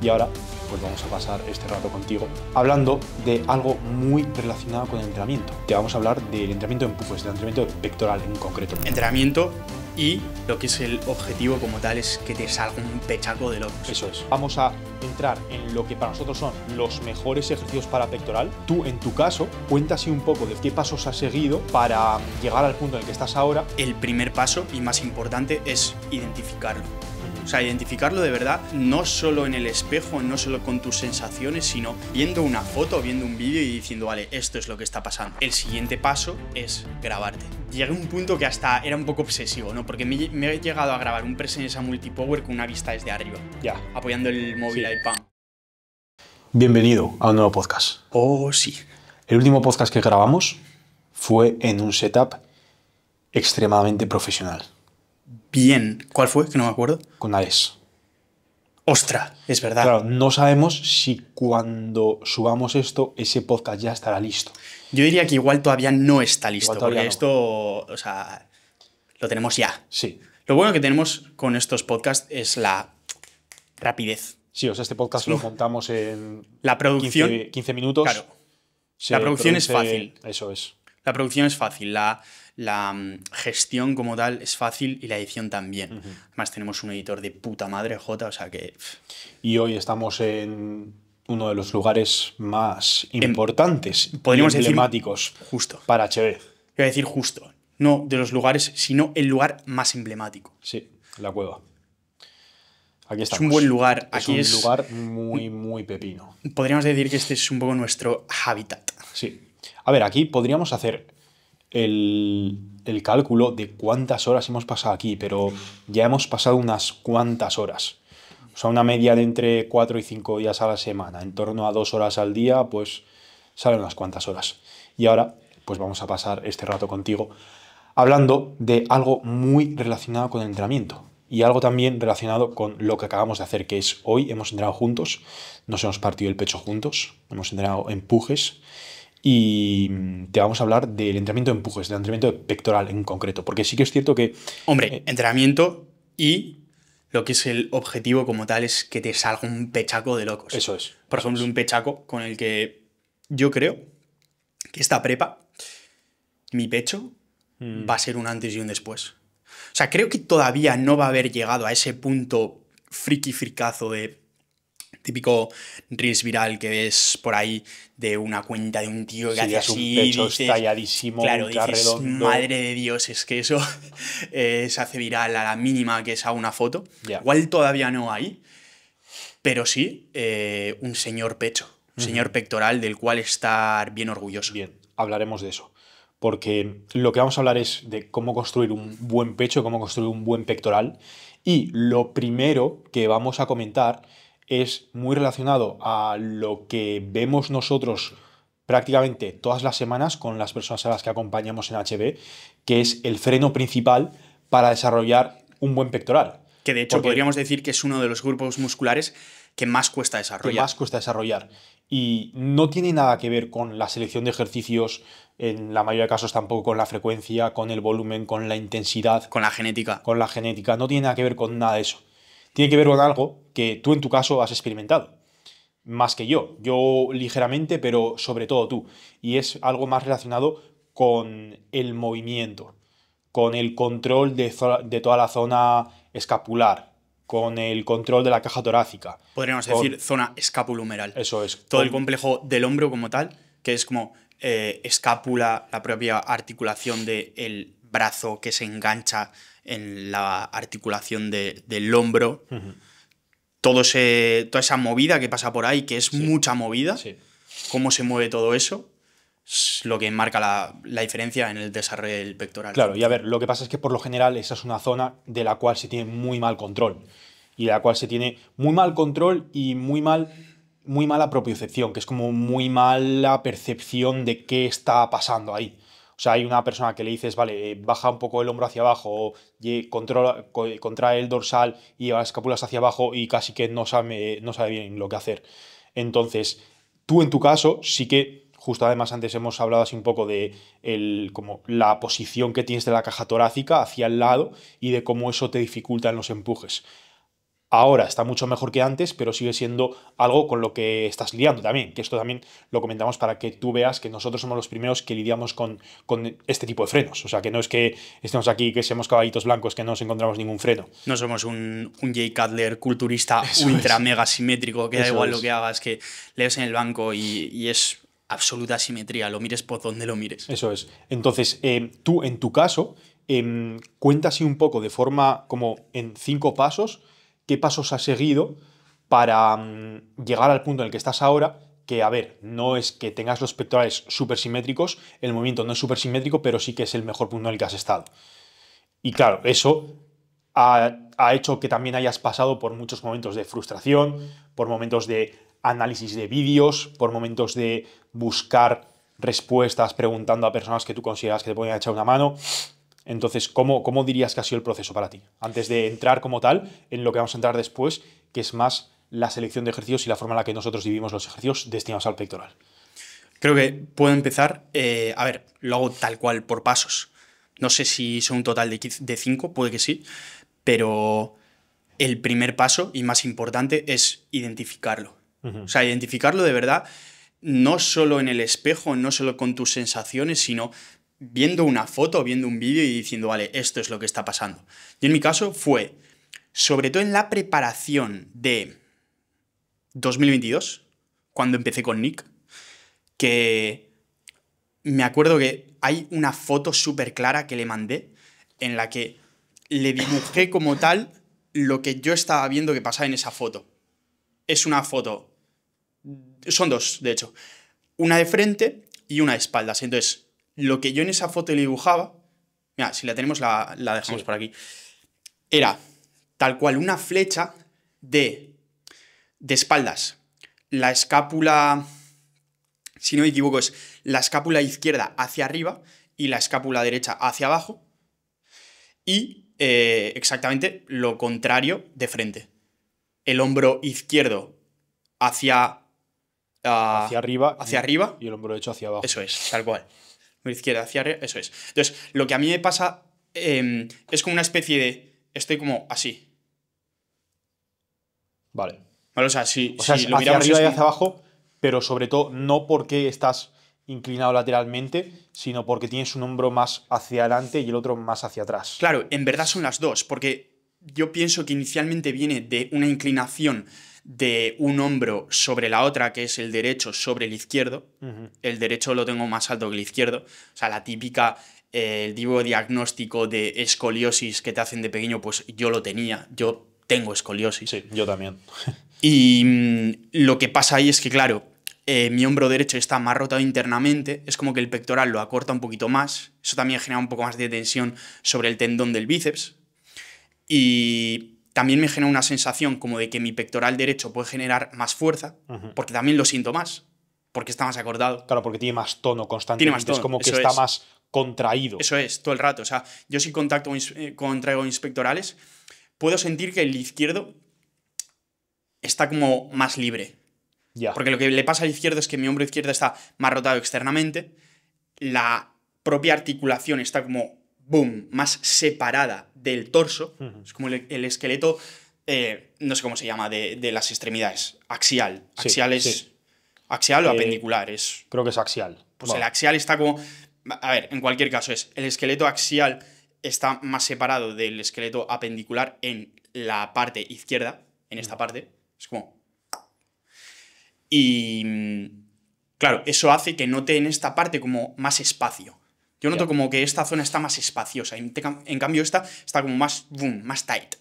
Y ahora pues vamos a pasar este rato contigo hablando de algo muy relacionado con el entrenamiento. Te vamos a hablar del entrenamiento de pufes, del entrenamiento pectoral en concreto. Entrenamiento y lo que es el objetivo como tal es que te salga un pechaco de locos. Eso es. Vamos a entrar en lo que para nosotros son los mejores ejercicios para pectoral. Tú, en tu caso, cuéntase un poco de qué pasos has seguido para llegar al punto en el que estás ahora. El primer paso y más importante es identificarlo o sea, identificarlo de verdad, no solo en el espejo, no solo con tus sensaciones, sino viendo una foto, viendo un vídeo y diciendo, vale, esto es lo que está pasando. El siguiente paso es grabarte. Llegué a un punto que hasta era un poco obsesivo, ¿no? Porque me, he llegado a grabar un presencia multipower con una vista desde arriba. Ya. Apoyando el móvil ahí, pam. Bienvenido a un nuevo podcast. Oh, sí. El último podcast que grabamos fue en un setup extremadamente profesional bien. ¿Cuál fue? Que no me acuerdo. Con Ares. ¡Ostras! es verdad. Claro, no sabemos si cuando subamos esto, ese podcast ya estará listo. Yo diría que igual todavía no está listo, porque esto, o sea, lo tenemos ya. Sí. Lo bueno que tenemos con estos podcasts es la rapidez. Sí, o sea, este podcast lo montamos en. La producción. 15, minutos. Claro. La producción es fácil. Eso es. La producción es fácil. La la mm, gestión como tal es fácil y la edición también. Además tenemos un editor de puta madre J, o sea que... Y hoy estamos en uno de los lugares más em, importantes, y emblemáticos, justo. para HB. Iba a decir justo, no de los lugares, sino el lugar más emblemático. Sí, la cueva. Aquí estamos. Es un buen lugar. Aquí es un lugar muy, muy pepino. Podríamos decir que este es un poco nuestro hábitat. Sí. A ver, aquí podríamos hacer el, cálculo de cuántas horas hemos pasado aquí, pero ya hemos pasado unas cuantas horas. O sea, una media de entre 4 y 5 días a la semana, en torno a 2 horas al día, pues salen unas cuantas horas. Y ahora, pues vamos a pasar este rato contigo hablando de algo muy relacionado con el entrenamiento y algo también relacionado con lo que acabamos de hacer, que es hoy hemos entrenado juntos, nos hemos partido el pecho juntos, hemos entrenado empujes y mm, te vamos a hablar del entrenamiento de empujes, del entrenamiento pectoral en concreto, porque sí que es cierto que... Hombre, eh, entrenamiento y lo que es el objetivo como tal es que te salga un pechaco de locos. Eso es. Por ejemplo, un pechaco con el que yo creo que esta prepa, mi pecho, mm. va a ser un antes y un después. O sea, creo que todavía no va a haber llegado a ese punto friki fricazo de típico reels viral que ves por ahí de una cuenta de un tío que hace así. Un pecho talladísimo, claro, madre de Dios, es que eso eh, se hace viral a la mínima que es a una foto. Igual todavía no hay, pero sí eh, un señor pecho, un señor pectoral del cual estar bien orgulloso. Bien, hablaremos de eso. Porque lo que vamos a hablar es de cómo construir un buen pecho, cómo construir un buen pectoral. Y lo primero que vamos a comentar es muy relacionado a lo que vemos nosotros prácticamente todas las semanas con las personas a las que acompañamos en HB, que es el freno principal para desarrollar un buen pectoral. Que de hecho podríamos decir que es uno de los grupos musculares que más cuesta desarrollar. Que más cuesta desarrollar. Y no tiene nada que ver con la selección de ejercicios, en la mayoría de casos tampoco con la frecuencia, con el volumen, con la intensidad. Con la genética. Con la genética, no tiene nada que ver con nada de eso tiene que ver con algo que tú en tu caso has experimentado. Más que yo, yo ligeramente, pero sobre todo tú. Y es algo más relacionado con el movimiento, con el control de, toda la zona escapular, con el control de la caja torácica. Podríamos decir zona escapulumeral. Eso es. Todo el complejo del hombro como tal, que es como eh, escápula, la propia articulación del brazo que se engancha en la articulación del hombro. Todo toda esa movida que pasa por ahí, que es mucha movida, cómo se mueve todo eso, es lo que marca la, diferencia en el desarrollo del pectoral. Claro, y a ver, lo que pasa es que por lo general esa es una zona de la cual se tiene muy mal control. Y de la cual se tiene muy mal control y muy mal muy mala propiocepción, que es como muy mala percepción de qué está pasando ahí. O sea, hay una persona que le dices, vale, eh, baja un poco el hombro hacia abajo, controla, contrae el dorsal y lleva las escápulas hacia abajo y casi que no sabe, no sabe bien lo que hacer. Entonces, tú en tu caso sí que justo además antes hemos hablado así un poco de como la posición que tienes de la caja torácica hacia el lado y de cómo eso te dificulta en los empujes. Ahora está mucho mejor que antes, pero sigue siendo algo con lo que estás lidiando también, que esto también lo comentamos para que tú veas que nosotros somos los primeros que lidiamos con, con este tipo de frenos. O sea, que no es que estemos aquí, que seamos caballitos blancos, que no nos encontramos ningún freno. No somos un, un Jay Cutler culturista ultra mega simétrico, que da igual lo que hagas, que lees en el banco y, es absoluta simetría, lo mires por donde lo mires. Eso es. Entonces, eh, tú en tu caso, eh, em, así un poco de forma como en cinco pasos qué pasos has seguido para mm, llegar al punto en el que estás ahora, que a ver, no es que tengas los pectorales simétricos, el movimiento no es súper simétrico, pero sí que es el mejor punto en el que has estado. Y claro, eso ha, ha hecho que también hayas pasado por muchos momentos de frustración, por momentos de análisis de vídeos, por momentos de buscar respuestas preguntando a personas que tú consideras que te pueden echar una mano. Entonces, ¿cómo, ¿cómo dirías que ha sido el proceso para ti? Antes de entrar como tal en lo que vamos a entrar después, que es más la selección de ejercicios y la forma en la que nosotros vivimos los ejercicios destinados al pectoral. Creo que puedo empezar. Eh, a ver, lo hago tal cual por pasos. No sé si son un total de cinco, puede que sí, pero el primer paso y más importante es identificarlo. O sea, identificarlo de verdad, no solo en el espejo, no solo con tus sensaciones, sino viendo una foto, viendo un vídeo y diciendo, vale, esto es lo que está pasando. y en mi caso fue, sobre todo en la preparación de 2022, cuando empecé con Nick, que me acuerdo que hay una foto súper clara que le mandé en la que le dibujé como tal lo que yo estaba viendo que pasaba en esa foto. Es una foto, son dos, de hecho, una de frente y una de espaldas. Entonces, lo que yo en esa foto le dibujaba, mira, si la tenemos la, dejamos por aquí, era tal cual una flecha de, espaldas. La escápula, si no me equivoco, es la escápula izquierda hacia arriba y la escápula derecha hacia abajo. Y eh, exactamente lo contrario de frente. El hombro izquierdo hacia... Ah, hacia arriba. arriba. Y el hombro derecho hacia abajo. Eso es, tal cual izquierda hacia arriba, eso es. Entonces, lo que a mí me pasa em, es como una especie de. Estoy como así. Vale. o sea, si, lo hacia Arriba y hacia abajo, pero sobre todo no porque estás inclinado lateralmente, sino porque tienes un hombro más hacia adelante y el otro más hacia atrás. Claro, en verdad son las dos, porque yo pienso que inicialmente viene de una inclinación de un hombro sobre la otra, que es el derecho sobre el izquierdo. El derecho lo tengo más alto que el izquierdo. O sea, la típica, el eh, tipo diagnóstico de escoliosis que te hacen de pequeño, pues yo lo tenía, yo tengo escoliosis. Sí, yo también. y mm, lo que pasa ahí es que, claro, eh, mi hombro derecho está más rotado internamente, es como que el pectoral lo acorta un poquito más, eso también genera un poco más de tensión sobre el tendón del bíceps. Y también me genera una sensación como de que mi pectoral derecho puede generar más fuerza, porque también lo siento más, porque está más acordado. Claro, porque tiene más tono constante. Tiene es como que está más contraído. Eso es, todo el rato. O sea, yo si contacto eh, contraigo mis pectorales, puedo sentir que el izquierdo está como más libre. ya Porque lo que le pasa al izquierdo es que mi hombro izquierdo está más rotado externamente, la propia articulación está como, boom, más separada del torso, es como el, esqueleto, eh, no sé cómo se llama, de, las extremidades, axial. Axial es... Axial o eh, apendicular es... Creo que es axial. Pues el axial está como... A ver, en cualquier caso es, el esqueleto axial está más separado del esqueleto apendicular en la parte izquierda, en esta parte. Es como... Y... Claro, eso hace que note en esta parte como más espacio. Yo noto como que esta zona está más espaciosa. En, cambio, esta está como más, boom, más tight,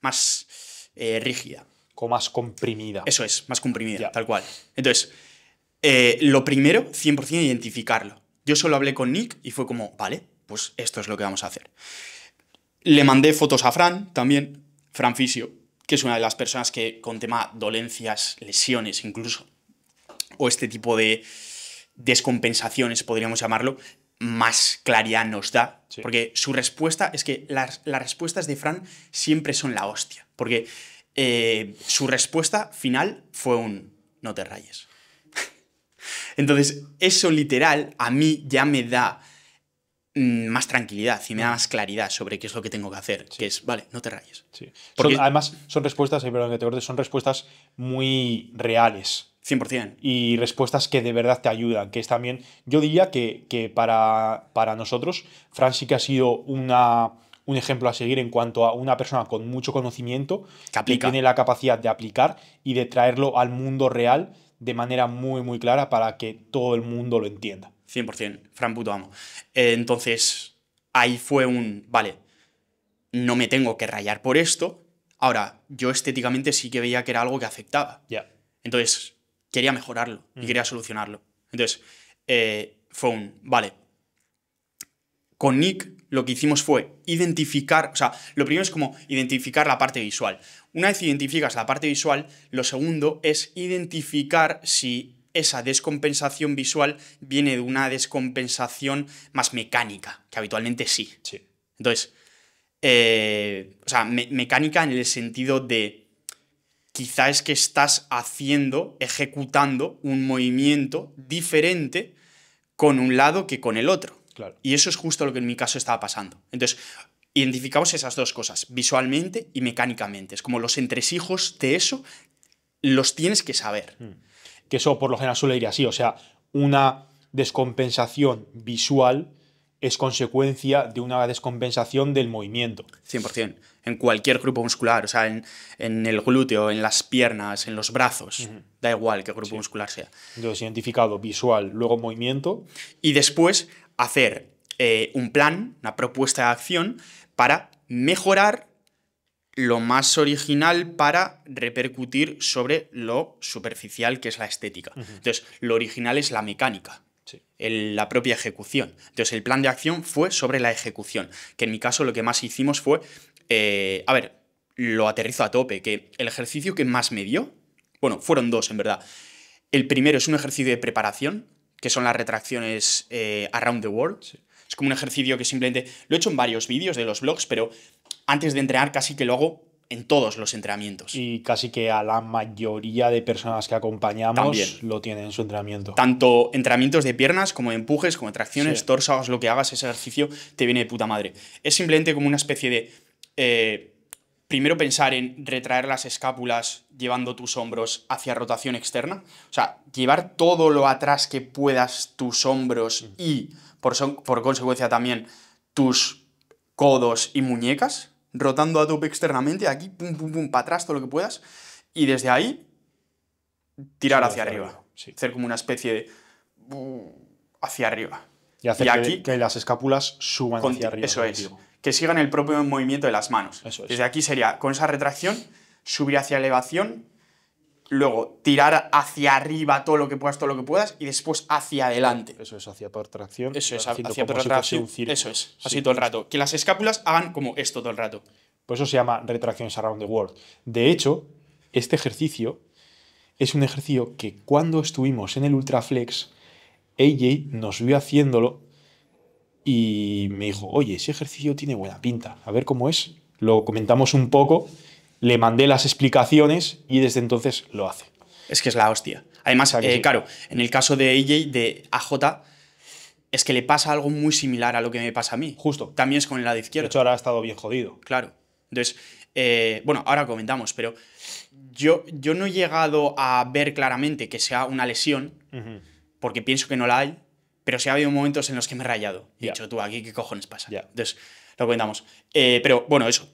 más eh, rígida. Como más comprimida. Eso es, más comprimida, tal cual. Entonces, eh, lo primero, 100% identificarlo. Yo solo hablé con Nick y fue como, vale, pues esto es lo que vamos a hacer. Le mandé fotos a Fran también, Fran Fisio, que es una de las personas que con tema dolencias, lesiones incluso, o este tipo de descompensaciones, podríamos llamarlo, más claridad nos da. Porque su respuesta es que las, respuestas de Fran siempre son la hostia. Porque eh, su respuesta final fue un no te rayes. Entonces, eso literal a mí ya me da mm, más tranquilidad y me da más claridad sobre qué es lo que tengo que hacer, que es, vale, no te rayes. además, son respuestas, eh, perdón que te cortes, son respuestas muy reales. 100%. Y respuestas que de verdad te ayudan, que es también, yo diría que, para, para, nosotros, Fran sí que ha sido una, un ejemplo a seguir en cuanto a una persona con mucho conocimiento, que, tiene la capacidad de aplicar y de traerlo al mundo real de manera muy, muy clara para que todo el mundo lo entienda. 100%, Fran puto amo. Eh, entonces, ahí fue un, vale, no me tengo que rayar por esto. Ahora, yo estéticamente sí que veía que era algo que afectaba. Ya. Entonces, quería mejorarlo y mm. quería solucionarlo. Entonces, eh, fue un, vale, con Nick lo que hicimos fue identificar, o sea, lo primero es como identificar la parte visual. Una vez identificas la parte visual, lo segundo es identificar si esa descompensación visual viene de una descompensación más mecánica, que habitualmente sí. sí. Entonces, eh, o sea, mecánica en el sentido de quizá es que estás haciendo, ejecutando un movimiento diferente con un lado que con el otro. Y eso es justo lo que en mi caso estaba pasando. Entonces, identificamos esas dos cosas, visualmente y mecánicamente. Es como los entresijos de eso los tienes que saber. Hmm. Que eso por lo general suele ir así, o sea, una descompensación visual es consecuencia de una descompensación del movimiento. 100% en cualquier grupo muscular, o sea, en, el glúteo, en las piernas, en los brazos, da igual qué grupo muscular sea. Entonces, identificado, visual, luego movimiento. Y después hacer eh, un plan, una propuesta de acción para mejorar lo más original para repercutir sobre lo superficial que es la estética. Entonces, lo original es la mecánica. la propia ejecución. Entonces, el plan de acción fue sobre la ejecución, que en mi caso lo que más hicimos fue eh, a ver, lo aterrizo a tope, que el ejercicio que más me dio, bueno, fueron dos en verdad. El primero es un ejercicio de preparación, que son las retracciones eh, around the world. Es como un ejercicio que simplemente lo he hecho en varios vídeos de los blogs, pero antes de entrenar casi que lo hago en todos los entrenamientos. Y casi que a la mayoría de personas que acompañamos lo tienen en su entrenamiento. Tanto entrenamientos de piernas como empujes, como de tracciones, torsos, lo que hagas, ese ejercicio te viene de puta madre. Es simplemente como una especie de eh, primero pensar en retraer las escápulas llevando tus hombros hacia rotación externa. O sea, llevar todo lo atrás que puedas tus hombros y, por, por consecuencia también, tus codos y muñecas, rotando a tope externamente, aquí, pum, pum, pum, para atrás, todo lo que puedas. Y desde ahí, tirar hacia, arriba. Hacer como una especie de... Uh, hacia arriba. Y hacer que, las escápulas suban hacia arriba. Eso es que sigan el propio movimiento de las manos. Desde aquí sería con esa retracción, subir hacia elevación, luego tirar hacia arriba todo lo que puedas, todo lo que puedas, y después hacia adelante. Eso es, hacia protracción. Eso es, hacia protracción. eso es, así todo el rato. Que las escápulas hagan como esto todo el rato. Por pues eso se llama retracciones around the world. De hecho, este ejercicio es un ejercicio que cuando estuvimos en el Ultraflex, AJ nos vio haciéndolo y me dijo, oye, ese ejercicio tiene buena pinta, a ver cómo es. Lo comentamos un poco, le mandé las explicaciones y desde entonces lo hace. Es que es la hostia. Además, eh, claro, en el caso de AJ, de AJ, es que le pasa algo muy similar a lo que me pasa a mí. Justo. También es con el lado izquierdo. De hecho, ahora ha estado bien jodido. Claro. Entonces, eh, bueno, ahora comentamos, pero yo, yo no he llegado a ver claramente que sea una lesión, porque pienso que no la hay, pero sí ha habido momentos en los que me he rayado. He dicho, tú, aquí qué cojones pasa. Entonces, lo comentamos. Eh, pero bueno, eso.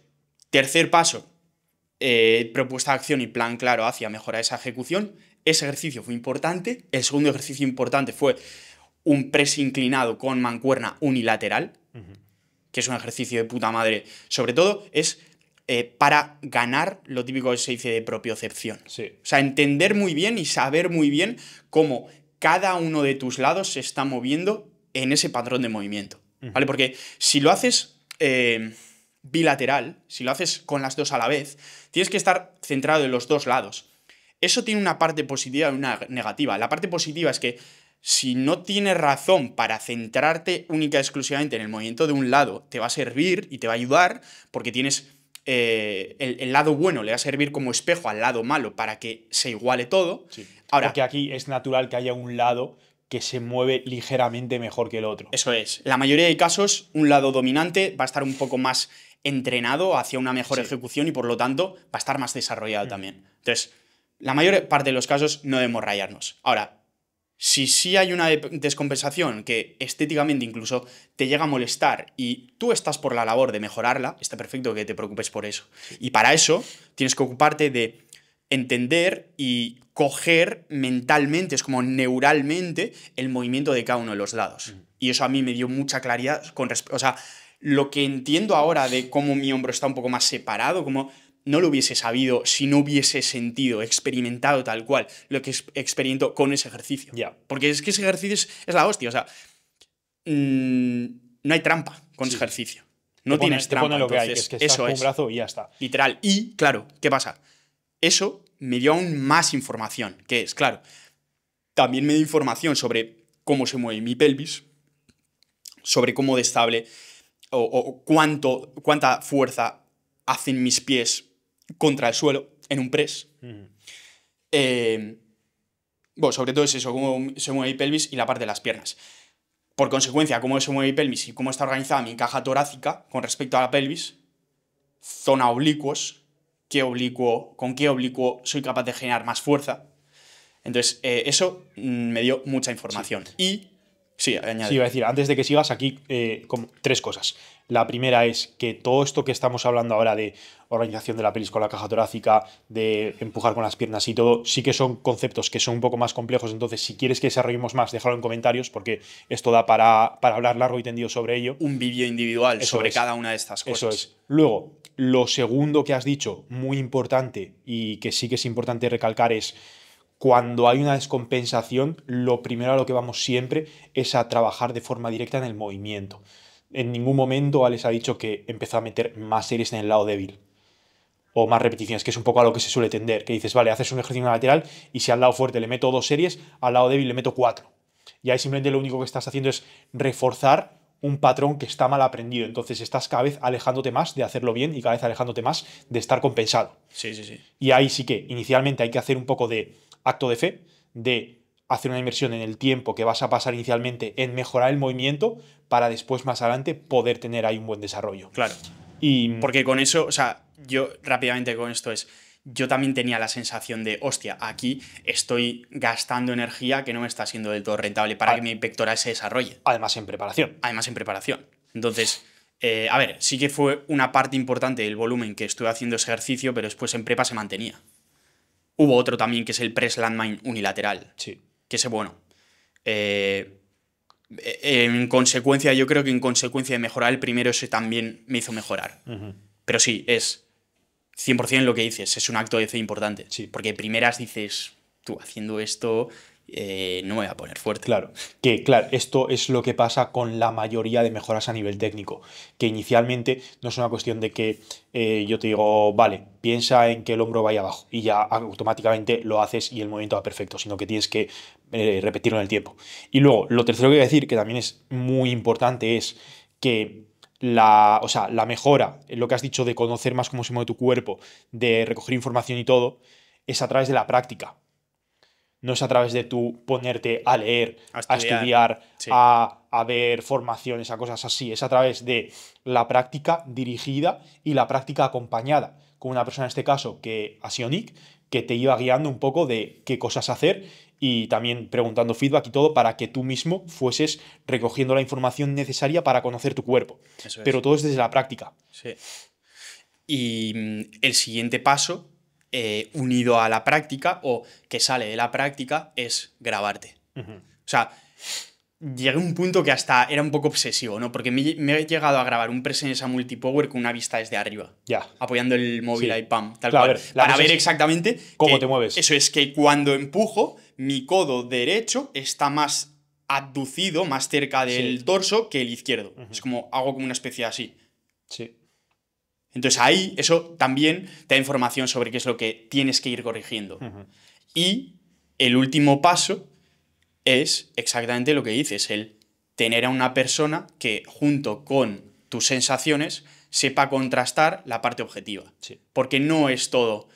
Tercer paso, eh, propuesta de acción y plan claro hacia mejorar esa ejecución. Ese ejercicio fue importante. El segundo ejercicio importante fue un press inclinado con mancuerna unilateral, que es un ejercicio de puta madre. Sobre todo es eh, para ganar lo típico que se dice de propiocepción. O sea, entender muy bien y saber muy bien cómo cada uno de tus lados se está moviendo en ese patrón de movimiento. ¿Vale? Porque si lo haces eh, bilateral, si lo haces con las dos a la vez, tienes que estar centrado en los dos lados. Eso tiene una parte positiva y una negativa. La parte positiva es que si no tienes razón para centrarte única y exclusivamente en el movimiento de un lado, te va a servir y te va a ayudar porque tienes eh, el, lado bueno, le va a servir como espejo al lado malo para que se iguale todo. Ahora, porque aquí es natural que haya un lado que se mueve ligeramente mejor que el otro. Eso es. La mayoría de casos, un lado dominante va a estar un poco más entrenado hacia una mejor ejecución y por lo tanto va a estar más desarrollado mm. también. Entonces, la mayor parte de los casos no debemos rayarnos. Ahora, si sí hay una descompensación que estéticamente incluso te llega a molestar y tú estás por la labor de mejorarla, está perfecto que te preocupes por eso. Y para eso tienes que ocuparte de entender y coger mentalmente, es como neuralmente, el movimiento de cada uno de los lados. Y eso a mí me dio mucha claridad con respecto, o sea, lo que entiendo ahora de cómo mi hombro está un poco más separado, como no lo hubiese sabido si no hubiese sentido, experimentado tal cual lo que experimento con ese ejercicio. ya Porque es que ese ejercicio es, la hostia, o sea, mm, no hay trampa con ese ejercicio. No tienes trampa. es eso un brazo y ya está. Literal. Y, claro, ¿qué pasa? Eso me dio aún más información, que es, claro, también me dio información sobre cómo se mueve mi pelvis, sobre cómo de estable o, cuánta fuerza hacen mis pies contra el suelo en un press. Eh, sobre todo es eso, cómo se mueve mi pelvis y la parte de las piernas. Por consecuencia, cómo se mueve mi pelvis y cómo está organizada mi caja torácica con respecto a la pelvis, zona oblicuos, qué oblicuo, con qué oblicuo soy capaz de generar más fuerza. Entonces, eh, eso mm, me dio mucha información. Y, sí, añadir. Sí, iba a decir, antes de que sigas aquí, eh, tres cosas. La primera es que todo esto que estamos hablando ahora de organización de la pelis con la caja torácica, de empujar con las piernas y todo, sí que son conceptos que son un poco más complejos. Entonces, si quieres que desarrollemos más, déjalo en comentarios porque esto da para, para hablar largo y tendido sobre ello. Un vídeo individual sobre cada una de estas cosas. Eso es. Luego, lo segundo que has dicho, muy importante, y que sí que es importante recalcar, es cuando hay una descompensación, lo primero a lo que vamos siempre es a trabajar de forma directa en el movimiento. En ningún momento Alex ha dicho que empezó a meter más series en el lado débil o más repeticiones, que es un poco a lo que se suele tender, que dices, vale, haces un ejercicio lateral y si al lado fuerte le meto dos series, al lado débil le meto cuatro. Y ahí simplemente lo único que estás haciendo es reforzar un patrón que está mal aprendido. Entonces estás cada vez alejándote más de hacerlo bien y cada vez alejándote más de estar compensado. Sí, sí, sí. Y ahí sí que inicialmente hay que hacer un poco de acto de fe, de hacer una inversión en el tiempo que vas a pasar inicialmente en mejorar el movimiento para después más adelante poder tener ahí un buen desarrollo. Claro. Y... Porque con eso, o sea, yo rápidamente con esto es yo también tenía la sensación de, hostia, aquí estoy gastando energía que no me está siendo del todo rentable para que mi pectoral se desarrolle. Además en preparación. Además en preparación. Entonces, eh, a ver, sí que fue una parte importante del volumen que estuve haciendo ese ejercicio, pero después en prepa se mantenía. Hubo otro también que es el press landmine unilateral. Sí. Que es bueno. Eh, eh, en consecuencia, yo creo que en consecuencia de mejorar el primero, ese también me hizo mejorar. Pero sí, es 100% lo que dices, es un acto de fe importante. Sí. Porque primeras dices, tú haciendo esto, eh, no voy a poner fuerte. Claro, que claro, esto es lo que pasa con la mayoría de mejoras a nivel técnico, que inicialmente no es una cuestión de que eh, yo te digo, vale, piensa en que el hombro vaya abajo y ya automáticamente lo haces y el movimiento va perfecto, sino que tienes que eh, repetirlo en el tiempo. Y luego, lo tercero que voy a decir, que también es muy importante, es que la, o sea, la mejora, lo que has dicho de conocer más cómo se mueve tu cuerpo, de recoger información y todo, es a través de la práctica. No es a través de tú ponerte a leer, a estudiar, a, ver formaciones, a cosas así. Es a través de la práctica dirigida y la práctica acompañada. Con una persona, en este caso, que a Nick, que te iba guiando un poco de qué cosas hacer y también preguntando feedback y todo para que tú mismo fueses recogiendo la información necesaria para conocer tu cuerpo. Pero todo es desde la práctica. Y mm, el siguiente paso, eh, unido a la práctica o que sale de la práctica, es grabarte. O sea, llegué a un punto que hasta era un poco obsesivo, ¿no? Porque me, he llegado a grabar un presencia multipower con una vista desde arriba. Ya. Apoyando el móvil ahí, pam, tal cual. para ver exactamente cómo te mueves. Eso es que cuando empujo mi codo derecho está más aducido, más cerca del torso que el izquierdo. Es como hago como una especie así. Sí. Entonces ahí eso también te da información sobre qué es lo que tienes que ir corrigiendo. Y el último paso es exactamente lo que dices, el tener a una persona que junto con tus sensaciones sepa contrastar la parte objetiva. Porque no es todo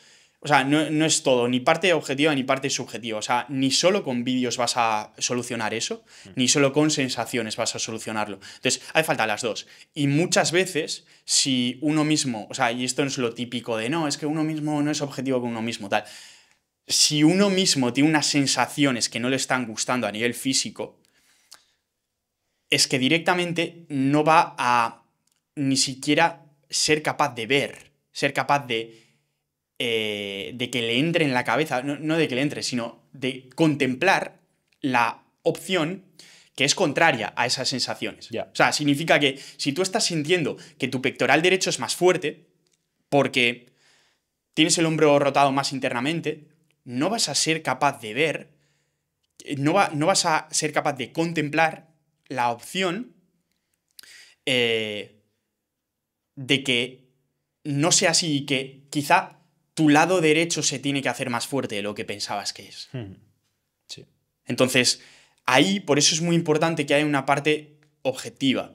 o sea, no, no, es todo, ni parte objetiva ni parte subjetiva. O sea, ni solo con vídeos vas a solucionar eso, mm. ni solo con sensaciones vas a solucionarlo. Entonces, hay falta las dos. Y muchas veces, si uno mismo, o sea, y esto es lo típico de no, es que uno mismo no es objetivo con uno mismo, tal. Si uno mismo tiene unas sensaciones que no le están gustando a nivel físico, es que directamente no va a ni siquiera ser capaz de ver, ser capaz de eh, de que le entre en la cabeza, no, de que le entre, sino de contemplar la opción que es contraria a esas sensaciones. O sea, significa que si tú estás sintiendo que tu pectoral derecho es más fuerte, porque tienes el hombro rotado más internamente, no vas a ser capaz de ver, eh, no, no vas a ser capaz de contemplar la opción eh, de que no sea así y que quizá tu lado derecho se tiene que hacer más fuerte de lo que pensabas que es. Hmm. Entonces, ahí, por eso es muy importante que haya una parte objetiva.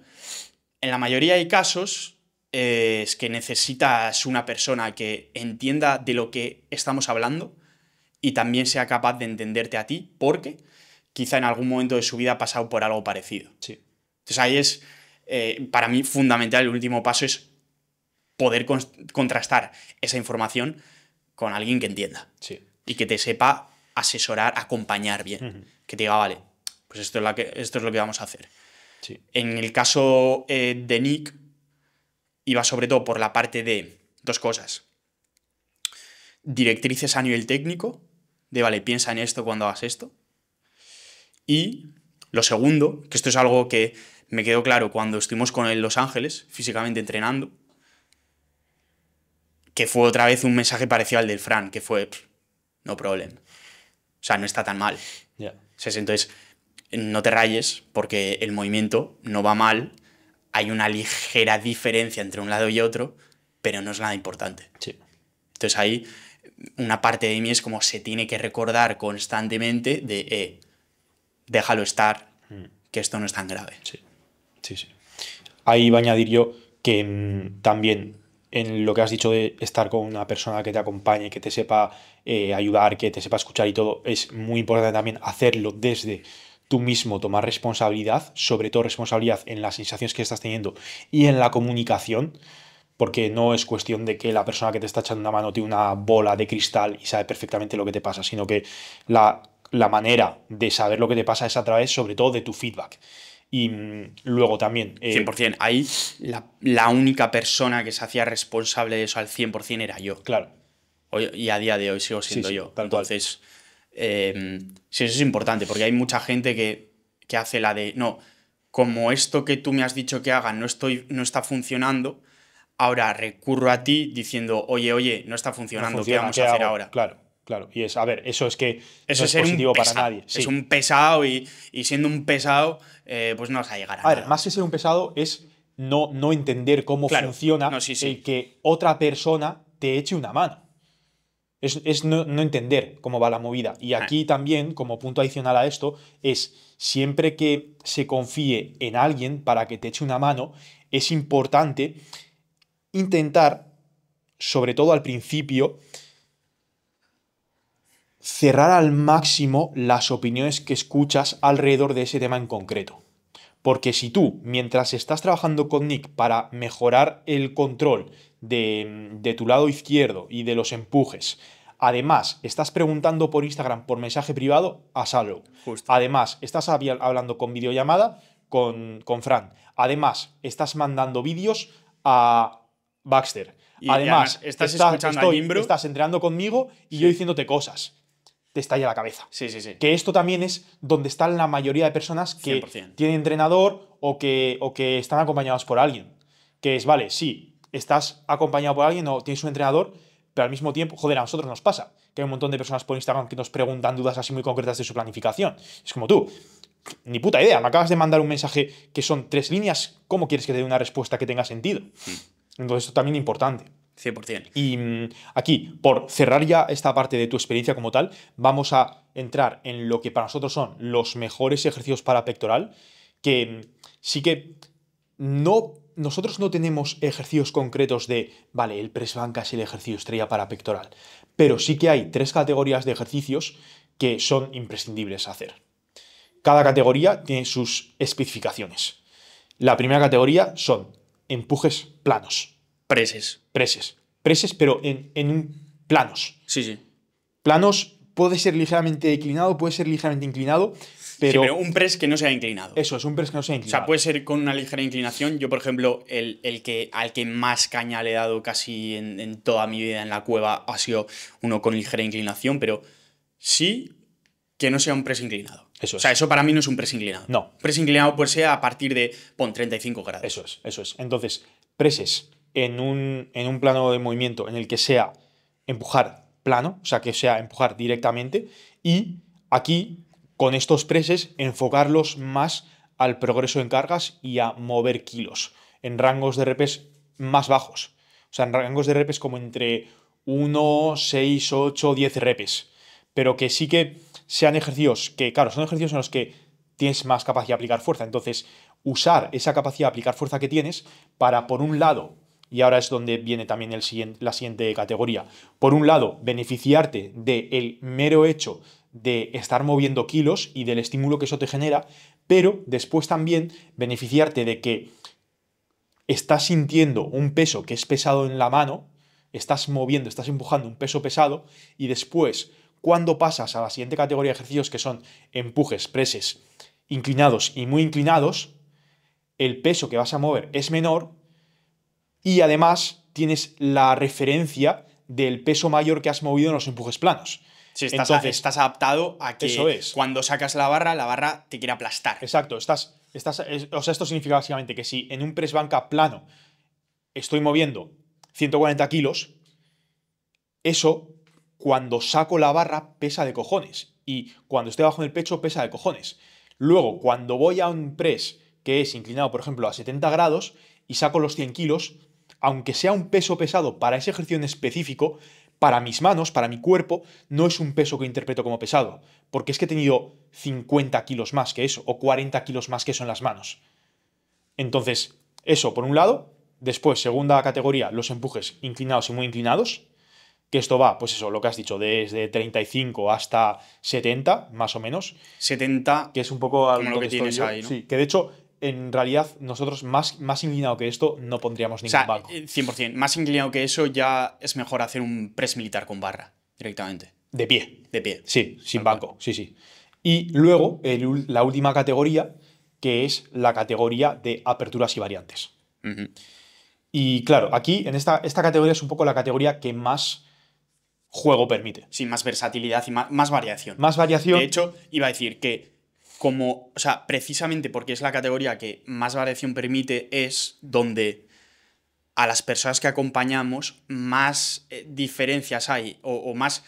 En la mayoría de casos eh, es que necesitas una persona que entienda de lo que estamos hablando y también sea capaz de entenderte a ti, porque quizá en algún momento de su vida ha pasado por algo parecido. Entonces ahí es, eh, para mí, fundamental, el último paso es poder contrastar esa información con alguien que entienda. Y que te sepa asesorar, acompañar bien. Que te diga, vale, pues esto es, esto es lo que vamos a hacer. En el caso eh, de Nick, iba sobre todo por la parte de dos cosas. Directrices a nivel técnico, de vale, piensa en esto cuando hagas esto. Y lo segundo, que esto es algo que me quedó claro cuando estuvimos con él en Los Ángeles, físicamente entrenando, que fue otra vez un mensaje parecido al del Fran, que fue, no problem. O sea, no está tan mal. Entonces, no te rayes porque el movimiento no va mal, hay una ligera diferencia entre un lado y otro, pero no es nada importante. Entonces ahí una parte de mí es como se tiene que recordar constantemente de, eh, déjalo estar, mm. que esto no es tan grave. Sí, sí, Ahí va a añadir yo que mm, también en lo que has dicho de estar con una persona que te acompañe, que te sepa eh, ayudar, que te sepa escuchar y todo, es muy importante también hacerlo desde tú mismo, tomar responsabilidad, sobre todo responsabilidad en las sensaciones que estás teniendo y en la comunicación, porque no es cuestión de que la persona que te está echando una mano tiene una bola de cristal y sabe perfectamente lo que te pasa, sino que la, la manera de saber lo que te pasa es a través sobre todo de tu feedback y mm, luego también. 100%. Eh, ahí la, única persona que se hacía responsable de eso al 100% era yo. Claro. y a día de hoy sigo siendo yo. Entonces, em, sí, eso es importante, porque hay mucha gente que, hace la de. No, como esto que tú me has dicho que haga no, estoy, no está funcionando, ahora recurro a ti diciendo, oye, oye, no está funcionando, ¿qué vamos a hacer ahora? Claro. Claro, y es, a ver, eso es que eso no es positivo para nadie. Es un pesado y, siendo un pesado, eh, pues no vas a llegar a. A ver, más que ser un pesado es no, no entender cómo funciona no, el que otra persona te eche una mano. Es, no, entender cómo va la movida. Y ah. aquí también, como punto adicional a esto, es siempre que se confíe en alguien para que te eche una mano, es importante intentar, sobre todo al principio, cerrar al máximo las opiniones que escuchas alrededor de ese tema en concreto. Porque si tú, mientras estás trabajando con Nick para mejorar el control de, tu lado izquierdo y de los empujes, además estás preguntando por Instagram por mensaje privado a Salo. Además, estás hablando con videollamada con, con Fran. Además, estás mandando vídeos a Baxter. además, estás, entrenando conmigo y yo diciéndote cosas te estalla la cabeza. Sí, sí, sí. Que esto también es donde están la mayoría de personas que tienen entrenador o que, o que están acompañados por alguien. Que es, vale, sí, estás acompañado por alguien o tienes un entrenador, pero al mismo tiempo, joder, a nosotros nos pasa que hay un montón de personas por Instagram que nos preguntan dudas así muy concretas de su planificación. Es como tú, ni puta idea, me acabas de mandar un mensaje que son tres líneas, ¿cómo quieres que te dé una respuesta que tenga sentido? Mm. Entonces, esto también es importante. 100%. Y mm, aquí, por cerrar ya esta parte de tu experiencia como tal, vamos a entrar en lo que para nosotros son los mejores ejercicios para pectoral, que mm, sí que no nosotros no tenemos ejercicios concretos de, vale, el press banca es el ejercicio estrella para pectoral, pero sí que hay tres categorías de ejercicios que son imprescindibles hacer. Cada categoría tiene sus especificaciones. La primera categoría son empujes planos. Preses. Preses. Preses, pero en, en planos. Sí, sí. Planos puede ser ligeramente declinado, puede ser ligeramente inclinado, pero... un pres que no sea inclinado. Eso, es un pres que no sea inclinado. O sea, puede ser con una ligera inclinación. Yo, por ejemplo, el, que, al que más caña le he dado casi en, toda mi vida en la cueva ha sido uno con ligera inclinación, pero sí que no sea un pres inclinado. Eso O sea, eso para mí no es un pres inclinado. No. pres inclinado puede ser a partir de, pon, 35 grados. Eso es, eso es. Entonces, preses en un, en un plano de movimiento en el que sea empujar plano, o sea, que sea empujar directamente, y aquí, con estos preses, enfocarlos más al progreso en cargas y a mover kilos en rangos de repes más bajos. O sea, en rangos de repes como entre 1, 6, 8, 10 repes. Pero que sí que sean ejercicios que, claro, son ejercicios en los que tienes más capacidad de aplicar fuerza. Entonces, usar esa capacidad de aplicar fuerza que tienes para, por un lado, y ahora es donde viene también la siguiente categoría. Por un lado, beneficiarte del mero hecho de estar moviendo kilos y del estímulo que eso te genera, pero después también beneficiarte de que estás sintiendo un peso que es pesado en la mano, estás moviendo, estás empujando un peso pesado y después cuando pasas a la siguiente categoría de ejercicios que son empujes, preses, inclinados y muy inclinados, el peso que vas a mover es menor, y además tienes la referencia del peso mayor que has movido en los empujes planos. estás, Entonces, estás adaptado a que cuando sacas la barra, la barra te quiere aplastar. Exacto, estás, estás, o sea, esto significa básicamente que si en un press banca plano estoy moviendo 140 kilos, eso cuando saco la barra pesa de cojones y cuando estoy bajo en el pecho pesa de cojones. Luego, cuando voy a un press que es inclinado, por ejemplo, a 70 grados y saco los 100 kilos, aunque sea un peso pesado para ese ejercicio en específico, para mis manos, para mi cuerpo, no es un peso que interpreto como pesado, porque es que he tenido 50 kilos más que eso, o 40 kilos más que eso en las manos. Entonces, eso por un lado. Después, segunda categoría, los empujes inclinados y muy inclinados. Que esto va, pues eso, lo que has dicho, desde 35 hasta 70, más o menos. 70. Que es un poco algo lo que, tienes ahí, Sí, que de hecho en realidad nosotros más, más inclinado que esto no pondríamos ningún banco. 100%. Eh, más inclinado que eso ya es mejor hacer un press militar con barra directamente. De pie. De pie. Sí, sin banco. Sí, sí. Y luego la última categoría, que es la categoría de aperturas y variantes. Y claro, aquí en esta, esta categoría es un poco la categoría que más juego permite. Sí, más versatilidad y más variación. Más variación. De hecho, iba a decir que como, o sea, precisamente porque es la categoría que más variación permite, es donde a las personas que acompañamos más eh, diferencias hay o, más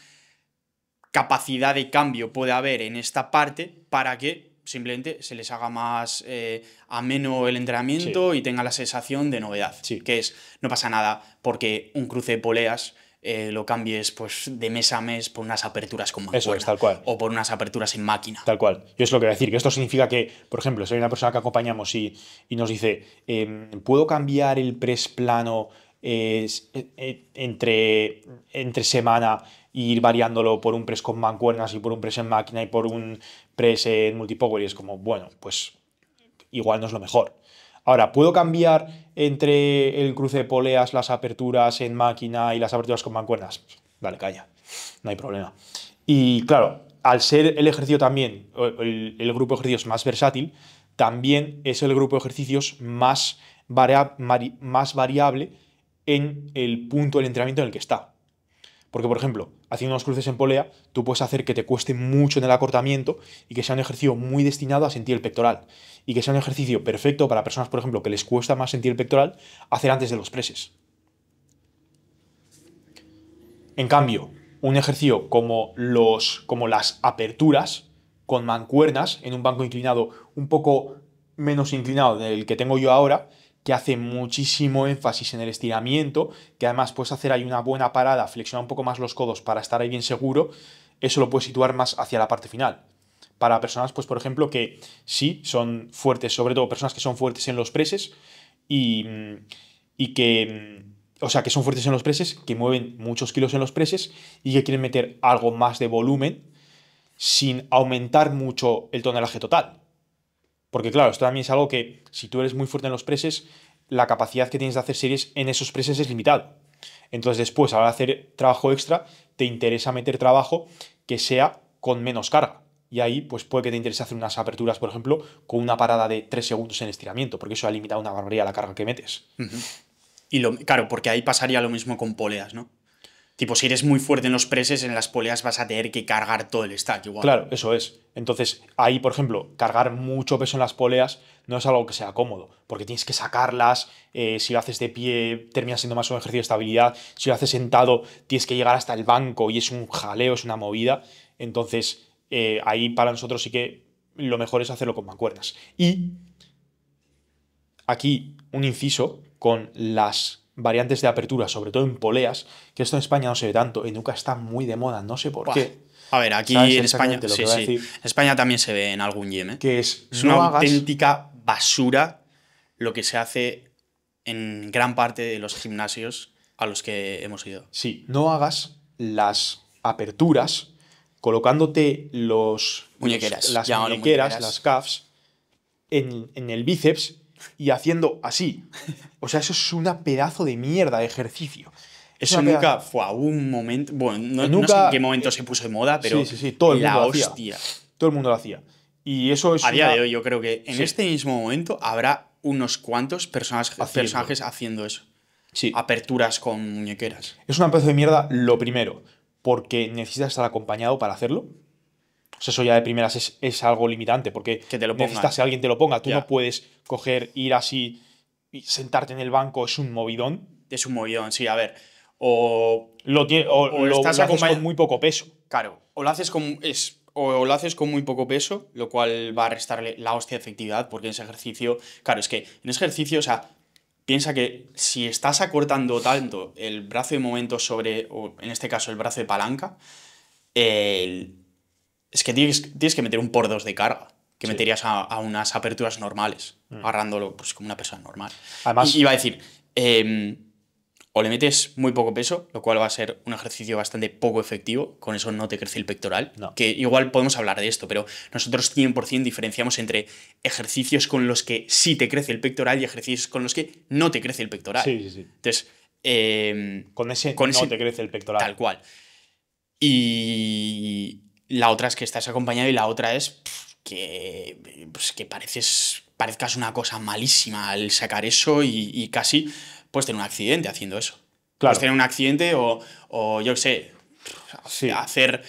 capacidad de cambio puede haber en esta parte para que simplemente se les haga más eh, ameno el entrenamiento y tenga la sensación de novedad, sí. que es, no pasa nada porque un cruce de poleas eh, lo cambies pues, de mes a mes por unas aperturas con mancuerna. tal cual. O por unas aperturas en máquina. Tal cual. Yo es lo que voy a decir, que esto significa que, por ejemplo, si hay una persona que acompañamos y, nos dice, em, ¿puedo cambiar el press plano eh, eh, entre, entre semana e ir variándolo por un press con mancuernas y por un press en máquina y por un press en multipower? Y es como, bueno, pues igual no es lo mejor. Ahora, ¿puedo cambiar entre el cruce de poleas, las aperturas en máquina y las aperturas con mancuernas? Dale, calla, no hay problema. Y claro, al ser el ejercicio también, el, grupo de ejercicios más versátil, también es el grupo de ejercicios más, más variable en el punto del entrenamiento en el que está. Porque, por ejemplo, haciendo unos cruces en polea, tú puedes hacer que te cueste mucho en el acortamiento y que sea un ejercicio muy destinado a sentir el pectoral y que sea un ejercicio perfecto para personas, por ejemplo, que les cuesta más sentir el pectoral, hacer antes de los preses. En cambio, un ejercicio como, los, como las aperturas con mancuernas en un banco inclinado un poco menos inclinado del que tengo yo ahora, que hace muchísimo énfasis en el estiramiento, que además puedes hacer ahí una buena parada, flexionar un poco más los codos para estar ahí bien seguro, eso lo puedes situar más hacia la parte final para personas, pues por ejemplo, que sí son fuertes, sobre todo personas que son fuertes en los preses y, que, o sea, que son fuertes en los preses, que mueven muchos kilos en los preses y que quieren meter algo más de volumen sin aumentar mucho el tonelaje total. Porque claro, esto también es algo que si tú eres muy fuerte en los preses, la capacidad que tienes de hacer series en esos preses es limitada. Entonces después, a hacer trabajo extra, te interesa meter trabajo que sea con menos carga y ahí pues puede que te interese hacer unas aperturas, por ejemplo, con una parada de 3 segundos en estiramiento, porque eso ha limitado una barbaridad la carga que metes. Y claro, porque ahí pasaría lo mismo con poleas, ¿no? Tipo, si eres muy fuerte en los preses, en las poleas vas a tener que cargar todo el stack igual. Claro, eso es. Entonces, ahí, por ejemplo, cargar mucho peso en las poleas no es algo que sea cómodo, porque tienes que sacarlas, eh, si lo haces de pie termina siendo más un ejercicio de estabilidad, si lo haces sentado tienes que llegar hasta el banco y es un jaleo, es una movida. Entonces, eh, ahí para nosotros sí que lo mejor es hacerlo con mancuernas. Y aquí un inciso con las variantes de apertura, sobre todo en poleas, que esto en España no se ve tanto, y nunca está muy de moda, no sé por qué. A ver, aquí en España, España también se ve en algún yeme. Que es, una auténtica basura lo que se hace en gran parte de los gimnasios a los que hemos ido. Sí, no hagas las aperturas colocándote los, muñequeras, las muñequeras, las calves, en, el bíceps y haciendo así. O sea, eso es una pedazo de mierda de ejercicio. Eso nunca fue a un momento. Bueno, no, nunca, sé en qué momento se puso de moda, pero. Sí, sí, sí, todo el mundo Lo hacía. Todo el mundo lo hacía. Y eso es. A día de hoy, yo creo que en este mismo momento habrá unos cuantos personajes haciendo, personajes haciendo eso. Sí. Aperturas con muñequeras. Es una pedazo de mierda, lo primero porque necesitas estar acompañado para hacerlo. eso ya de primeras es, algo limitante, porque que te lo necesitas que alguien te lo ponga. Tú no puedes coger, ir así y sentarte en el banco, es un movidón. Es un movidón, sí, a ver. O lo, lo, haces con muy poco peso. Claro, o lo haces con. Es, o lo haces con muy poco peso, lo cual va a restarle la hostia de efectividad, porque en ese ejercicio, claro, es que en ese ejercicio, o sea, piensa que si estás acortando tanto el brazo de momento sobre, o en este caso el brazo de palanca, es que tienes, que meter un por dos de carga que meterías a, unas aperturas normales, mm. agarrándolo pues, como una persona normal. Además, y, iba a decir, em, le metes muy poco peso, lo cual va a ser un ejercicio bastante poco efectivo, con eso no te crece el pectoral, que igual podemos hablar de esto, pero nosotros 100% diferenciamos entre ejercicios con los que sí te crece el pectoral y ejercicios con los que no te crece el pectoral. Sí, sí, sí. Entonces, em, con ese no te crece el pectoral. Tal cual. Y la otra es que estás acompañado y la otra es que, pues que pareces, parezcas una cosa malísima al sacar eso y casi puedes tener un accidente haciendo eso. Claro. Puedes tener un accidente o, yo qué sé, hacer...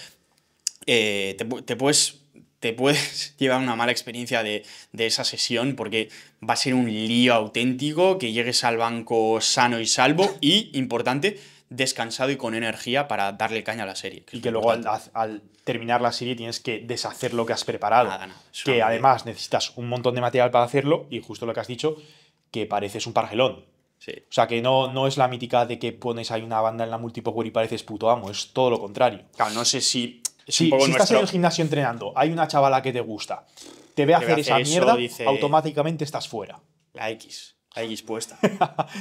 Eh, te, puedes te puedes llevar una mala experiencia de, esa sesión porque va a ser un lío auténtico, que llegues al banco sano y salvo y, importante, descansado y con energía para darle caña a la serie. y que luego al, terminar la serie tienes que deshacer lo que has preparado. que además necesitas un montón de material para hacerlo y justo lo que has dicho, que pareces un pargelón. O sea, que no, no es la mítica de que pones ahí una banda en la multipower y pareces puto amo, es todo lo contrario. Claro, no sé si. si estás en el gimnasio entrenando, hay una chavala que te gusta, te ve hacer, esa mierda, automáticamente estás fuera. La X, la X puesta.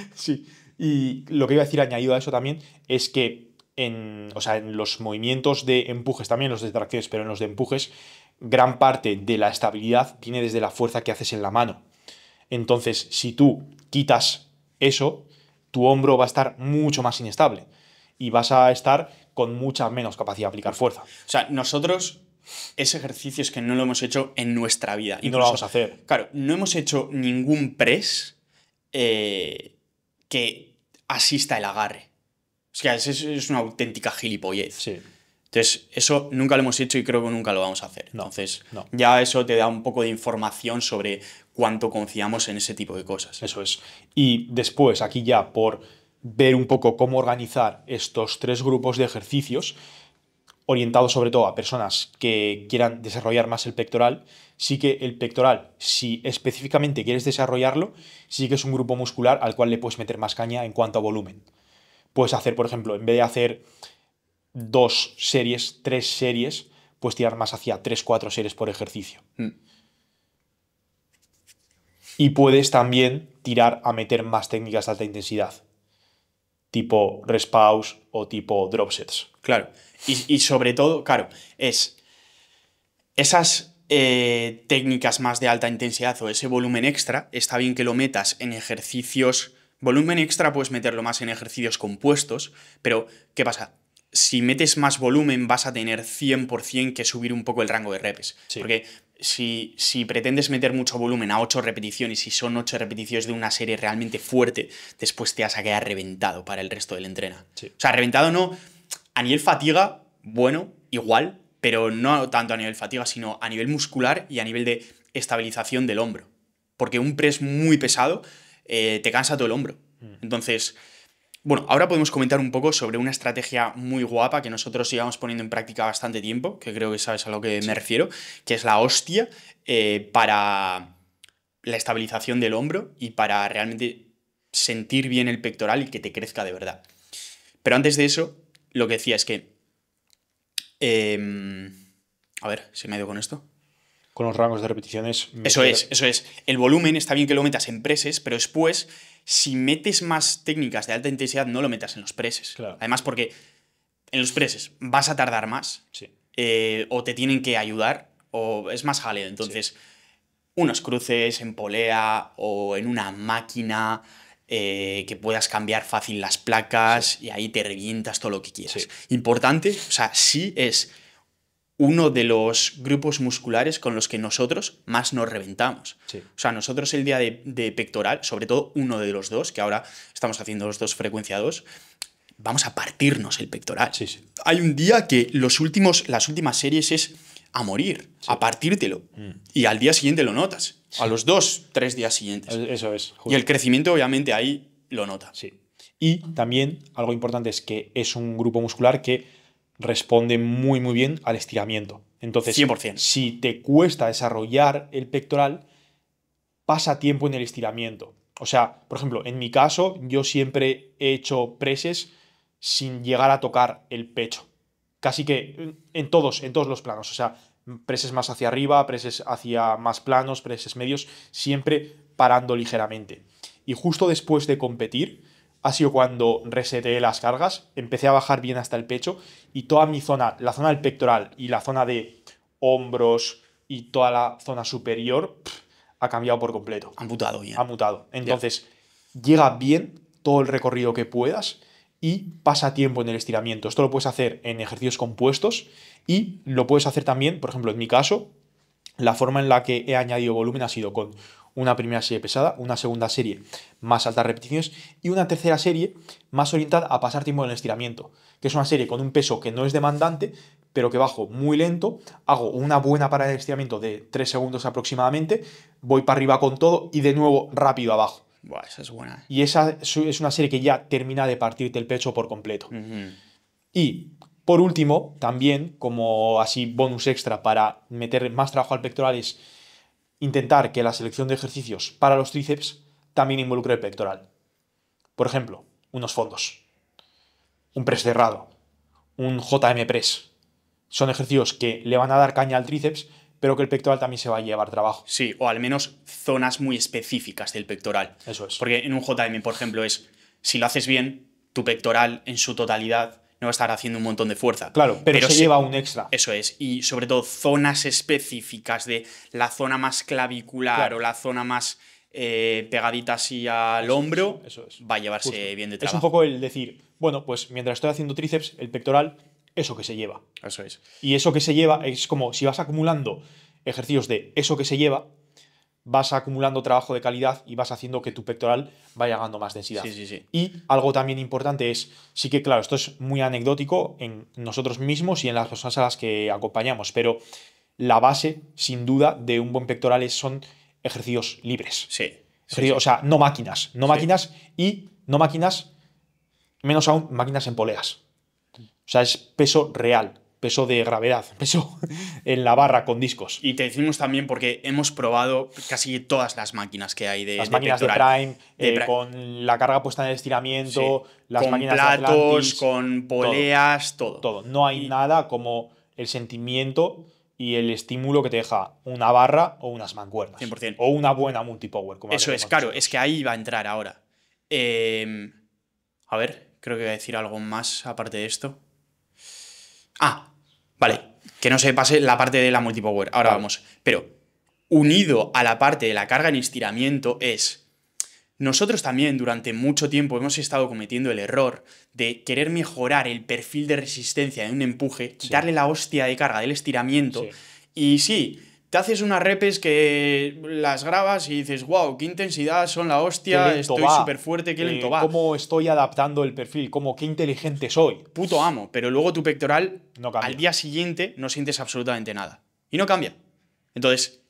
sí. Y lo que iba a decir añadido a eso también es que en, en los movimientos de empujes, también los de tracciones, pero en los de empujes, gran parte de la estabilidad viene desde la fuerza que haces en la mano. Entonces, si tú quitas eso, tu hombro va a estar mucho más inestable y vas a estar con mucha menos capacidad de aplicar fuerza. O sea, nosotros ese ejercicio es que no lo hemos hecho en nuestra vida. Y no lo vamos a hacer. Claro, no hemos hecho ningún press eh, que asista el agarre. O sea, es, una auténtica gilipollez. Entonces, eso nunca lo hemos hecho y creo que nunca lo vamos a hacer. Entonces, ya eso te da un poco de información sobre cuánto confiamos en ese tipo de cosas. Eso es. Y después, aquí ya por ver un poco cómo organizar estos tres grupos de ejercicios, orientados sobre todo a personas que quieran desarrollar más el pectoral, sí que el pectoral, si específicamente quieres desarrollarlo, sí que es un grupo muscular al cual le puedes meter más caña en cuanto a volumen. Puedes hacer, por ejemplo, en vez de hacer dos series, tres series, puedes tirar más hacia tres, cuatro series por ejercicio. Mm. Y puedes también tirar a meter más técnicas de alta intensidad, tipo respaws o tipo drop sets. Claro. Y, sobre todo, claro, es esas eh, técnicas más de alta intensidad o ese volumen extra, está bien que lo metas en ejercicios. Volumen extra puedes meterlo más en ejercicios compuestos, pero ¿qué pasa? si metes más volumen vas a tener 100% que subir un poco el rango de reps. Porque si, si, pretendes meter mucho volumen a 8 repeticiones y son 8 repeticiones de una serie realmente fuerte, después te vas a quedar reventado para el resto del entrena. O sea, reventado no. A nivel fatiga, bueno, igual, pero no tanto a nivel fatiga, sino a nivel muscular y a nivel de estabilización del hombro. Porque un press muy pesado eh, te cansa todo el hombro. Mm. Entonces bueno, ahora podemos comentar un poco sobre una estrategia muy guapa que nosotros llevamos poniendo en práctica bastante tiempo, que creo que sabes a lo que me refiero, que es la hostia eh, para la estabilización del hombro y para realmente sentir bien el pectoral y que te crezca de verdad. Pero antes de eso, lo que decía es que... Em, a ver, ¿se me ha ido con esto? con los rangos de repeticiones. Eso es, eso es. El volumen está bien que lo metas en preses, pero después si metes más técnicas de alta intensidad, no lo metas en los preses. Además, porque en los preses vas a tardar más. Eh, o te tienen que ayudar, o es más jaleo. Entonces, unos cruces en polea o en una máquina. Eh, que puedas cambiar fácil las placas y ahí te revientas todo lo que quieras. Importante, o sea, sí es uno de los grupos musculares con los que nosotros más nos reventamos. O sea, nosotros el día de, pectoral, sobre todo uno de los dos, que ahora estamos haciendo los dos frecuenciados, vamos a partirnos el pectoral. Hay un día que los últimos, las últimas series es a morir, a partírtelo. Mm. Y al día siguiente lo notas. A los dos, tres días siguientes. Eso es. Y el crecimiento, obviamente, ahí lo nota. Y también algo importante es que es un grupo muscular que responde muy, muy bien al estiramiento. Entonces, si te cuesta desarrollar el pectoral, pasa tiempo en el estiramiento. O sea, por ejemplo, en mi caso, yo siempre he hecho preses sin llegar a tocar el pecho. Casi que en todos, en todos los planos. O sea, preses más hacia arriba, preses hacia más planos, preses medios, siempre parando ligeramente. Y justo después de competir, ha sido cuando reseteé las cargas, empecé a bajar bien hasta el pecho y toda mi zona, la zona del pectoral y la zona de hombros y toda la zona superior ha cambiado por completo. Ha mutado bien. Ha mutado. Entonces, llega bien todo el recorrido que puedas y pasa tiempo en el estiramiento. Esto lo puedes hacer en ejercicios compuestos y lo puedes hacer también, por ejemplo, en mi caso, la forma en la que he añadido volumen ha sido con una primera serie pesada, una segunda serie más altas repeticiones y una tercera serie más orientada a pasar tiempo en el estiramiento, que es una serie con un peso que no es demandante, pero que bajo muy lento, hago una buena parada de estiramiento de 3 segundos aproximadamente, voy para arriba con todo y de nuevo rápido abajo. esa es buena. Eh. Y esa es una serie que ya termina de partirte el pecho por completo. Y por último, también como así bonus extra para meter más trabajo al pectoral es intentar que la selección de ejercicios para los tríceps también involucre el pectoral. Por ejemplo, unos fondos, un press cerrado, un JM press. Son ejercicios que le van a dar caña al tríceps, pero que el pectoral también se va a llevar trabajo. Sí, o al menos zonas muy específicas del pectoral. Eso es. Porque en un JM, por ejemplo, es si lo haces bien, tu pectoral en su totalidad no va a estar haciendo un montón de fuerza. Claro, pero, se lleva un extra. Eso es, y sobre todo zonas específicas de la zona más clavicular o la zona más eh, pegadita así al hombro, eso va a llevarse bien de trabajo. Es un poco el decir, bueno, pues mientras estoy haciendo tríceps, el pectoral, eso que se lleva. Eso es. Y eso que se lleva es como si vas acumulando ejercicios de eso que se lleva, vas acumulando trabajo de calidad y vas haciendo que tu pectoral vaya ganando más densidad. Sí, sí, sí. Y algo también importante es, sí que claro, esto es muy anecdótico en nosotros mismos y en las personas a las que acompañamos, pero la base, sin duda, de un buen pectoral son ejercicios libres. Sí. o sea, no máquinas, no máquinas y no máquinas, menos aún máquinas en poleas. O sea, es peso real peso de gravedad, peso en la barra con discos. Y te decimos también porque hemos probado casi todas las máquinas que hay de Las máquinas de eh, Prime, con la carga puesta en el estiramiento, las máquinas de Atlantis, con poleas, todo. Todo. No hay nada como el sentimiento y el estímulo que te deja una barra o unas mancuernas. 100%. O una buena multipower. Como Eso es, claro, es que ahí va a entrar ahora. Em, a ver, creo que voy a decir algo más aparte de esto. Ah, Vale, que no se pase la parte de la multipower. Ahora vamos. Pero unido a la parte de la carga en estiramiento es... Nosotros también durante mucho tiempo hemos estado cometiendo el error de querer mejorar el perfil de resistencia de un empuje, quitarle la hostia de carga del estiramiento y sí, te haces unas repes que las grabas y dices, wow, qué intensidad, son la hostia, estoy súper fuerte, qué lento eh, ¿Cómo estoy adaptando el perfil? ¿Cómo qué inteligente soy? Puto amo, pero luego tu pectoral no al día siguiente no sientes absolutamente nada. Y no cambia. Entonces,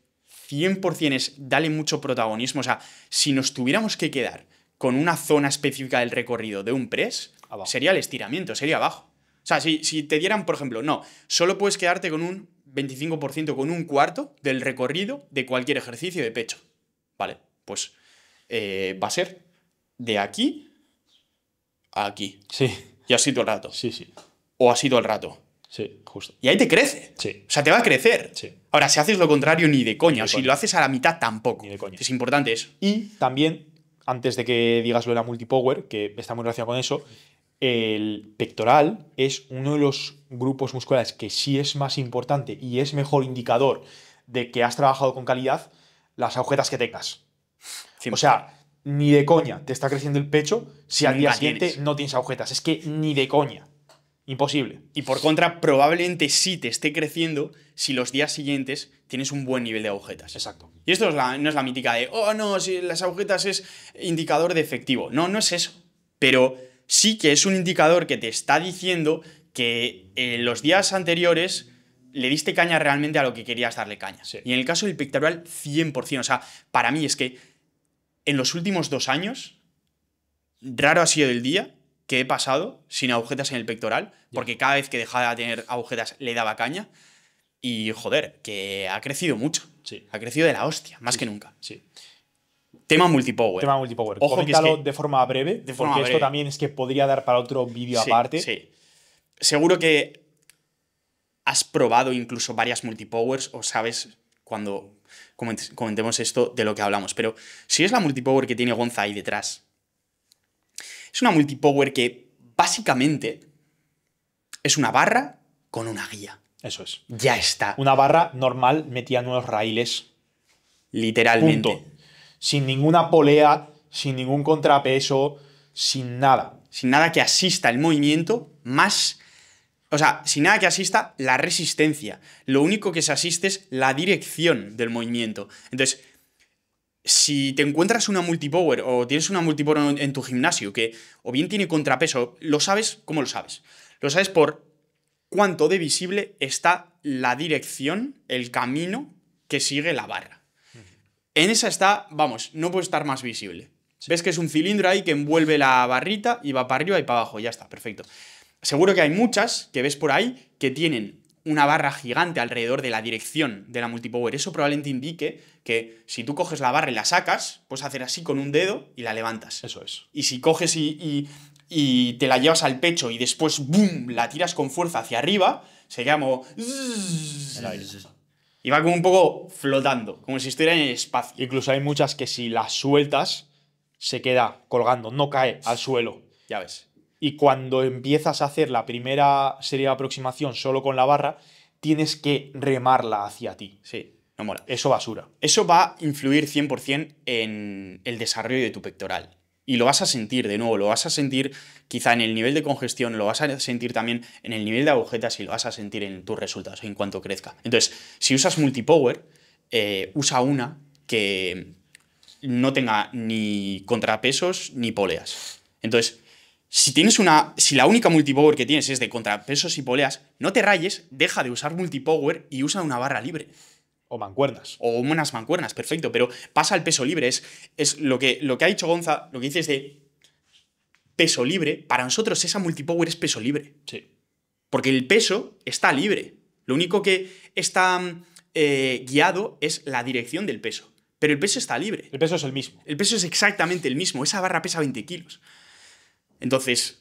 100% es dale mucho protagonismo. O sea, si nos tuviéramos que quedar con una zona específica del recorrido de un press, sería el estiramiento, sería abajo. O sea, si, si te dieran, por ejemplo, no, solo puedes quedarte con un 25% con un cuarto del recorrido de cualquier ejercicio de pecho. Vale, pues eh, va a ser de aquí a aquí. Sí. Y así todo el rato. Sí, sí. O así todo el rato. Sí, justo. Y ahí te crece. Sí. O sea, te va a crecer. Sí. Ahora, si haces lo contrario, ni de coña. o si lo haces a la mitad, tampoco. Ni de coña. Es importante eso. Y también, antes de que digas lo de la multipower, que está muy relacionado con eso, el pectoral es uno de los grupos musculares que sí es más importante y es mejor indicador de que has trabajado con calidad las agujetas que tengas. O sea, ni de coña te está creciendo el pecho si al día siguiente no tienes agujetas. Es que ni de coña. Imposible. Y por contra, probablemente sí te esté creciendo si los días siguientes tienes un buen nivel de agujetas. Exacto. Y esto no es la mítica de, oh, no, si las agujetas es indicador de efectivo. No, no es eso. Pero sí que es un indicador que te está diciendo que en eh, los días anteriores le diste caña realmente a lo que querías darle caña. Y en el caso del pectoral, 100%. O sea, para mí es que en los últimos dos años, raro ha sido el día que he pasado sin agujetas en el pectoral, porque cada vez que dejaba de tener agujetas le daba caña. Y joder, que ha crecido mucho. Ha crecido de la hostia, más que nunca. Sí. Tema multipower. Tema multipower. Ojo Coméntalo de forma breve, de porque esto también es que podría dar para otro vídeo aparte. Sí. Seguro que has probado incluso varias multipowers o sabes cuando comentemos esto de lo que hablamos. Pero si es la multipower que tiene Gonza ahí detrás, es una multipower que básicamente es una barra con una guía. Eso es. Ya está. Una barra normal metía en unos raíles. Literalmente sin ninguna polea, sin ningún contrapeso, sin nada. Sin nada que asista el movimiento, más... O sea, sin nada que asista la resistencia. Lo único que se asiste es la dirección del movimiento. Entonces, si te encuentras una multipower o tienes una multipower en tu gimnasio que o bien tiene contrapeso, lo sabes, ¿cómo lo sabes? Lo sabes por cuánto de visible está la dirección, el camino que sigue la barra. En esa está, vamos, no puede estar más visible. Ves que es un cilindro ahí que envuelve la barrita y va para arriba y para abajo, ya está, perfecto. Seguro que hay muchas que ves por ahí que tienen una barra gigante alrededor de la dirección de la multipower. Eso probablemente indique que si tú coges la barra y la sacas, puedes hacer así con un dedo y la levantas. Eso es. Y si coges y, te la llevas al pecho y después, ¡boom!, la tiras con fuerza hacia arriba, se llama y va como un poco flotando, como si estuviera en el espacio. Incluso hay muchas que si las sueltas, se queda colgando, no cae al suelo. Ya ves. Y cuando empiezas a hacer la primera serie de aproximación solo con la barra, tienes que remarla hacia ti. Sí, no mola. Eso basura. Eso va a influir 100% en el desarrollo de tu pectoral. Y lo vas a sentir de nuevo, lo vas a sentir quizá en el nivel de congestión, lo vas a sentir también en el nivel de agujetas y lo vas a sentir en tus resultados en cuanto crezca. Entonces, si usas multipower, eh, usa una que no tenga ni contrapesos ni poleas. Entonces, si tienes una. Si la única multipower que tienes es de contrapesos y poleas, no te rayes, deja de usar multipower y usa una barra libre. O mancuernas. O unas mancuernas, perfecto. Pero pasa al peso libre. Es, lo, que, lo que ha dicho Gonza, lo que dice es de peso libre. Para nosotros esa multipower es peso libre. Sí. Porque el peso está libre. Lo único que está eh, guiado es la dirección del peso. Pero el peso está libre. El peso es el mismo. El peso es exactamente el mismo. Esa barra pesa 20 kilos. Entonces.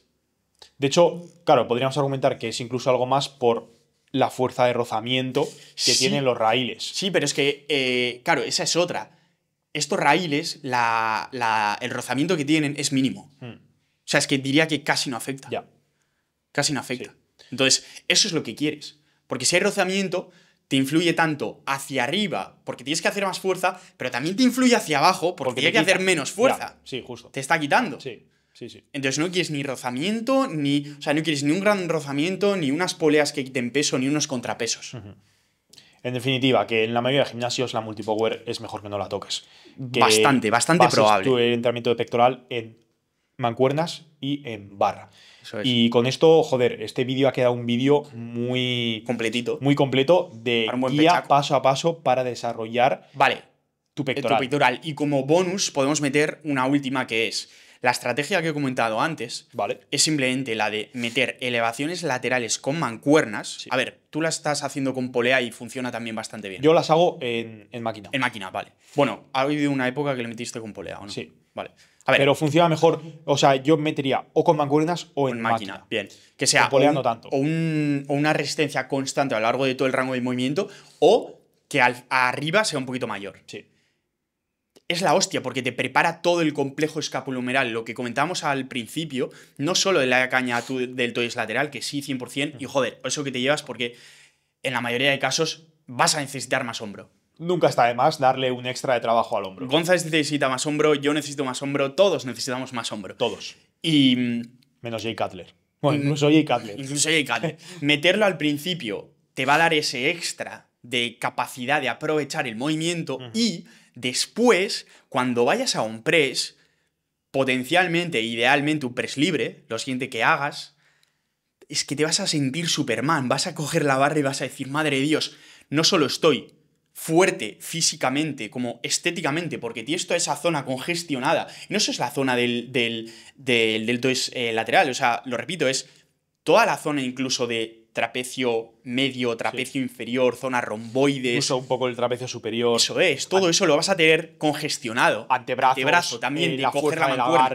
De hecho, claro, podríamos argumentar que es incluso algo más por la fuerza de rozamiento que tienen los raíles. Sí, pero es que, eh, claro, esa es otra. Estos raíles, el rozamiento que tienen es mínimo. Hmm. O sea, es que diría que casi no afecta. Ya. Casi no afecta. Entonces, eso es lo que quieres. Porque si hay rozamiento, te influye tanto hacia arriba, porque tienes que hacer más fuerza, pero también te influye hacia abajo, porque, tienes que hacer menos fuerza. Sí, justo. Te está quitando. Sí. Entonces no quieres ni rozamiento, ni. O sea, no quieres ni un gran rozamiento, ni unas poleas que quiten peso, ni unos contrapesos. En definitiva, que en la mayoría de gimnasios la multipower es mejor que no la toques. bastante, bastante probable. Tu entrenamiento de pectoral en mancuernas y en barra. Y con esto, joder, este vídeo ha quedado un vídeo muy. Completito. Muy completo de guía paso a paso para desarrollar. tu eh, pectoral. Y como bonus, podemos meter una última que es la estrategia que he comentado antes vale. es simplemente la de meter elevaciones laterales con mancuernas. A ver, tú la estás haciendo con polea y funciona también bastante bien. Yo las hago en, máquina. En máquina, vale. Bueno, ha habido una época que le metiste con polea, no? Sí. Vale. A ver. Pero funciona mejor, o sea, yo metería o con mancuernas o en, en máquina. Bien. Que sea o tanto. una resistencia constante a lo largo de todo el rango de movimiento o que arriba sea un poquito mayor. Sí es la hostia porque te prepara todo el complejo escapulomeral. Lo que comentábamos al principio, no solo de la caña del toys lateral, que sí, 100%, y mm. joder, eso que te llevas porque en la mayoría de casos vas a necesitar más hombro. Nunca está de más darle un extra de trabajo al hombro. González necesita más hombro, yo necesito más hombro, todos necesitamos más hombro. Todos. Y... Mm, Menos Jay Cutler. Bueno, mm, incluso Jay Cutler. Incluso Meterlo al principio te va a dar ese extra de capacidad de aprovechar el movimiento y Después, cuando vayas a un press, potencialmente, idealmente un press libre, lo siguiente que hagas, es que te vas a sentir Superman, vas a coger la barra y vas a decir, madre de Dios, no solo estoy fuerte físicamente, como estéticamente, porque tienes toda esa zona congestionada. Y no eso es la zona del, del, del, eh, lateral, o sea, lo repito, es toda la zona incluso de trapecio medio, trapecio inferior, zona romboides. Incluso un poco el trapecio superior. Eso es, todo eso lo vas a tener congestionado. Antebrazos. Antebrazo también, eh, de la coger la mancuerna.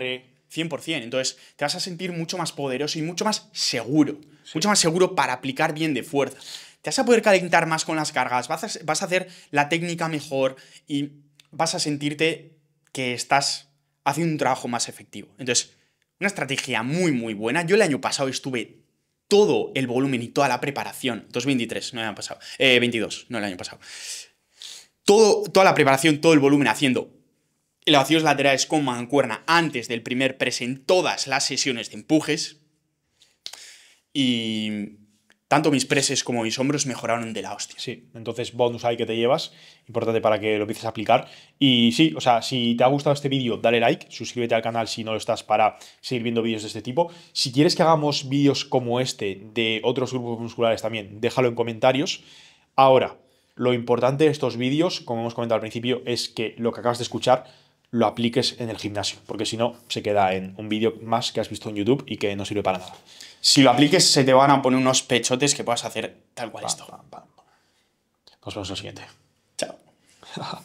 100%. Entonces, te vas a sentir mucho más poderoso y mucho más seguro. Mucho más seguro para aplicar bien de fuerza. Te vas a poder calentar más con las cargas, vas vas a hacer la técnica mejor y vas a sentirte que estás haciendo un trabajo más efectivo. Entonces, una estrategia muy, muy buena. Yo el año pasado estuve todo el volumen y toda la preparación, 2023, no el año pasado, eh, 22, no el año pasado, todo, toda la preparación, todo el volumen haciendo elevaciones laterales con mancuerna antes del primer press en todas las sesiones de empujes y tanto mis preses como mis hombros mejoraron de la hostia. Sí, entonces bonus ahí que te llevas, importante para que lo empieces a aplicar. Y sí, o sea, si te ha gustado este vídeo, dale like, suscríbete al canal si no lo estás para seguir viendo vídeos de este tipo. Si quieres que hagamos vídeos como este de otros grupos musculares también, déjalo en comentarios. Ahora, lo importante de estos vídeos, como hemos comentado al principio, es que lo que acabas de escuchar lo apliques en el gimnasio, porque si no, se queda en un vídeo más que has visto en YouTube y que no sirve para nada. Si lo apliques, se te van a poner unos pechotes que puedas hacer tal cual esto. Nos vemos en el siguiente. Chao.